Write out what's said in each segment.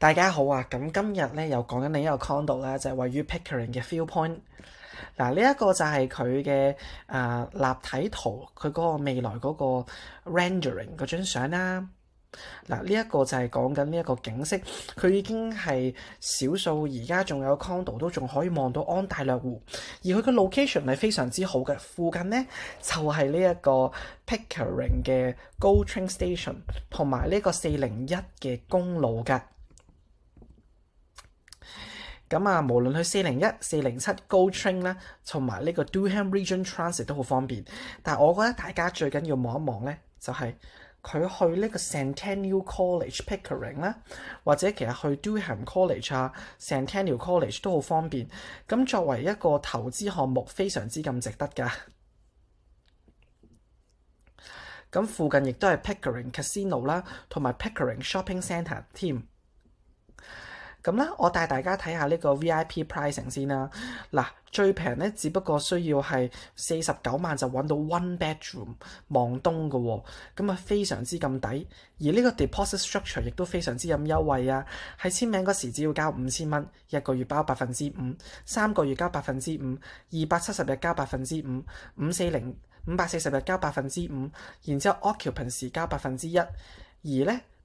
大家好啊！咁今日咧又讲紧另一个 condo 咧，就系位于 Pickering 嘅 Viewpoint。嗱，呢一个就系佢嘅诶立体图，佢嗰个未来嗰个 rendering 嗰张相啦。嗱，呢一个就系讲紧呢一个景色，佢已经系少数而家仲有 condo 都仲可以望到安大略湖，而佢嘅 location 系非常之好嘅，附近咧就系呢一个 Pickering 嘅 Go train station 同埋呢个四零一嘅公路㗎。咁啊，無論去零一、四零七 g 高 train 啦，同埋呢個 d u h a n Region Transit 都好方便。但我覺得大家最緊要望一望咧，就係佢去呢個 Centennial College Pickering 啦，或者其實去 d u h a n College 啊、Centennial College 都好方便。咁作為一個投資項目，非常之咁值得㗎。咁附近亦都係 Pickering Casino 啦，同埋 Pickering Shopping Centre 添。咁啦，我帶大家睇下呢個 VIP pricing 先啦。嗱，最平咧，只不過需要係四十九萬就揾到 one bedroom 望東嘅喎。咁啊，非常之咁抵。而呢個 deposit structure 亦都非常之咁優惠啊！喺簽名嗰時只要交五千蚊，一個月包百分之五，三個月交百分之五，二百七十日交百分之五，五四零五百四十日交百分之五，然之後 o c c u p a n 平時交百分之一。而咧～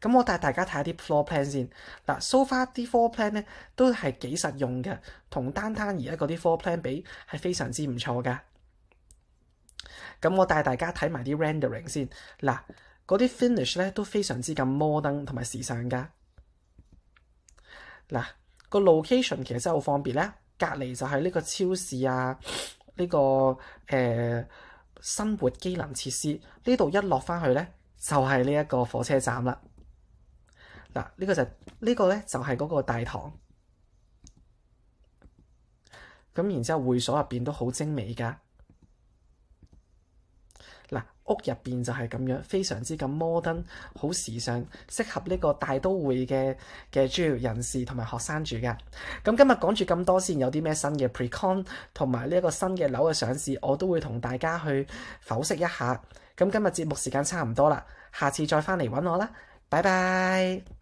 咁我帶大家睇下啲 floor plan 先嗱，so far 啲 floor plan 咧都係幾實用嘅，同單攤而家嗰啲 floor plan 比係非常之唔錯噶。咁我帶大家睇埋啲 rendering 先嗱，嗰啲 finish 咧都非常之咁摩登同埋時尚㗎嗱個 location 其實真係好方便咧，隔離就係呢個超市啊，呢個誒生活機能設施呢度一落翻去咧就係呢一個火車站啦。嗱，呢个就呢个咧，就系嗰个大堂。咁然之后会所入边都好精美噶。嗱，屋入边就系咁样，非常之咁摩登，好时尚，适合呢个大都会嘅嘅专业人士同埋学生住噶。咁今日讲住咁多先，有啲咩新嘅 pre-con 同埋呢一个新嘅楼嘅上市，我都会同大家去剖析一下。咁今日节目时间差唔多啦，下次再翻嚟揾我啦，拜拜。